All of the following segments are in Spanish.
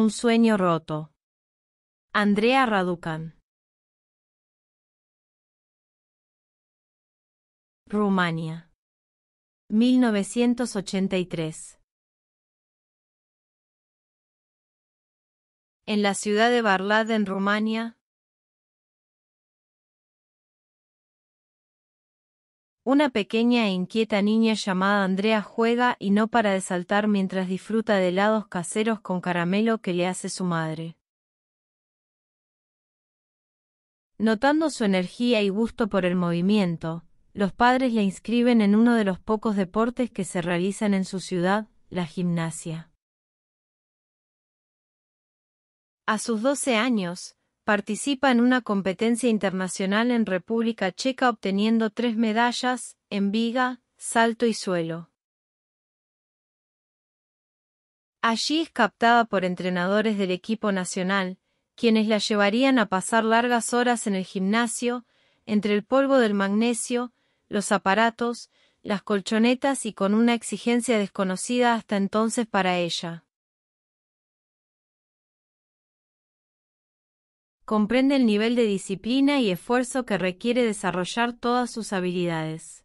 Un sueño roto. Andrea Raducan. Rumania. 1983. En la ciudad de Barlad, en Rumania, Una pequeña e inquieta niña llamada Andrea juega y no para de saltar mientras disfruta de helados caseros con caramelo que le hace su madre. Notando su energía y gusto por el movimiento, los padres la inscriben en uno de los pocos deportes que se realizan en su ciudad, la gimnasia. A sus 12 años, participa en una competencia internacional en República Checa obteniendo tres medallas, en viga, salto y suelo. Allí es captada por entrenadores del equipo nacional, quienes la llevarían a pasar largas horas en el gimnasio, entre el polvo del magnesio, los aparatos, las colchonetas y con una exigencia desconocida hasta entonces para ella. comprende el nivel de disciplina y esfuerzo que requiere desarrollar todas sus habilidades.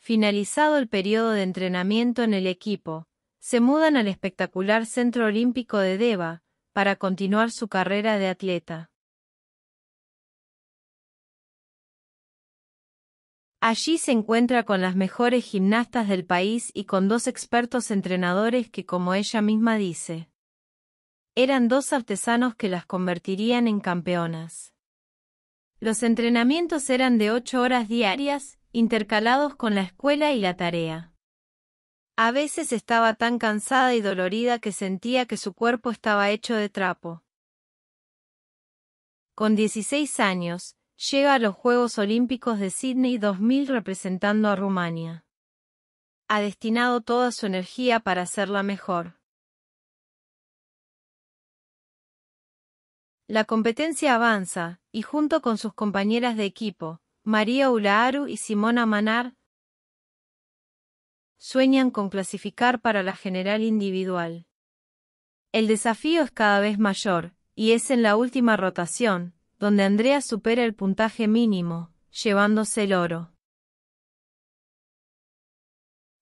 Finalizado el periodo de entrenamiento en el equipo, se mudan al espectacular Centro Olímpico de Deva para continuar su carrera de atleta. Allí se encuentra con las mejores gimnastas del país y con dos expertos entrenadores que, como ella misma dice, eran dos artesanos que las convertirían en campeonas. Los entrenamientos eran de ocho horas diarias, intercalados con la escuela y la tarea. A veces estaba tan cansada y dolorida que sentía que su cuerpo estaba hecho de trapo. Con 16 años, llega a los Juegos Olímpicos de Sydney 2000 representando a Rumania. Ha destinado toda su energía para hacerla mejor. La competencia avanza, y junto con sus compañeras de equipo, María Ulaaru y Simona Manar, sueñan con clasificar para la general individual. El desafío es cada vez mayor, y es en la última rotación, donde Andrea supera el puntaje mínimo, llevándose el oro.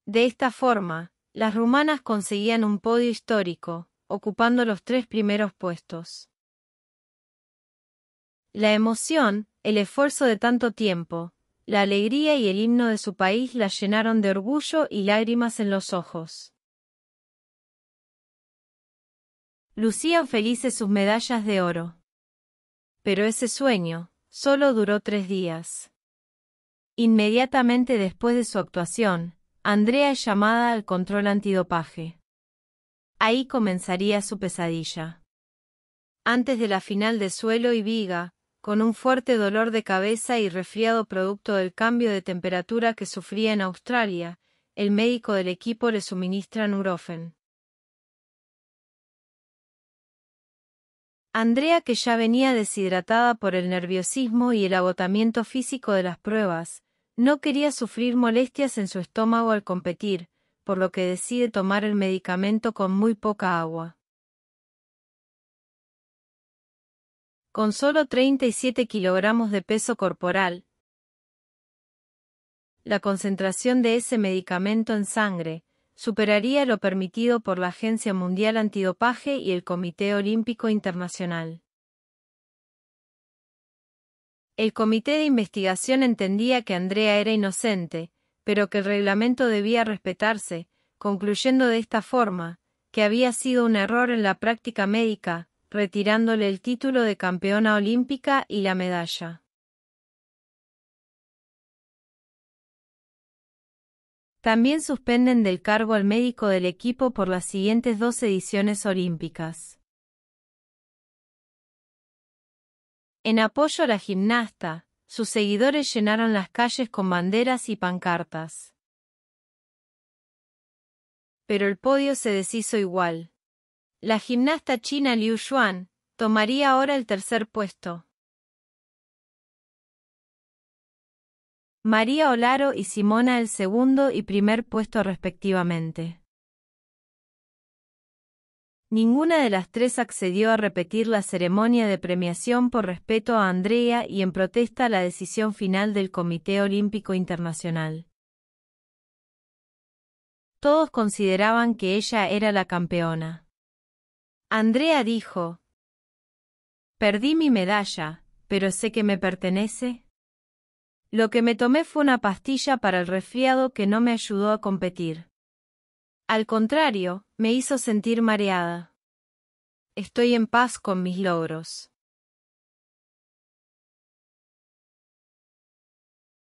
De esta forma, las rumanas conseguían un podio histórico, ocupando los tres primeros puestos. La emoción, el esfuerzo de tanto tiempo, la alegría y el himno de su país la llenaron de orgullo y lágrimas en los ojos. Lucían felices sus medallas de oro. Pero ese sueño solo duró tres días. Inmediatamente después de su actuación, Andrea es llamada al control antidopaje. Ahí comenzaría su pesadilla. Antes de la final de suelo y viga, con un fuerte dolor de cabeza y resfriado producto del cambio de temperatura que sufría en Australia, el médico del equipo le suministra Nurofen. Andrea, que ya venía deshidratada por el nerviosismo y el agotamiento físico de las pruebas, no quería sufrir molestias en su estómago al competir, por lo que decide tomar el medicamento con muy poca agua. con solo 37 kilogramos de peso corporal. La concentración de ese medicamento en sangre superaría lo permitido por la Agencia Mundial Antidopaje y el Comité Olímpico Internacional. El comité de investigación entendía que Andrea era inocente, pero que el reglamento debía respetarse, concluyendo de esta forma, que había sido un error en la práctica médica, retirándole el título de campeona olímpica y la medalla. También suspenden del cargo al médico del equipo por las siguientes dos ediciones olímpicas. En apoyo a la gimnasta, sus seguidores llenaron las calles con banderas y pancartas. Pero el podio se deshizo igual. La gimnasta china Liu Xuan tomaría ahora el tercer puesto. María Olaro y Simona el segundo y primer puesto respectivamente. Ninguna de las tres accedió a repetir la ceremonia de premiación por respeto a Andrea y en protesta a la decisión final del Comité Olímpico Internacional. Todos consideraban que ella era la campeona. Andrea dijo, Perdí mi medalla, pero sé que me pertenece. Lo que me tomé fue una pastilla para el resfriado que no me ayudó a competir. Al contrario, me hizo sentir mareada. Estoy en paz con mis logros.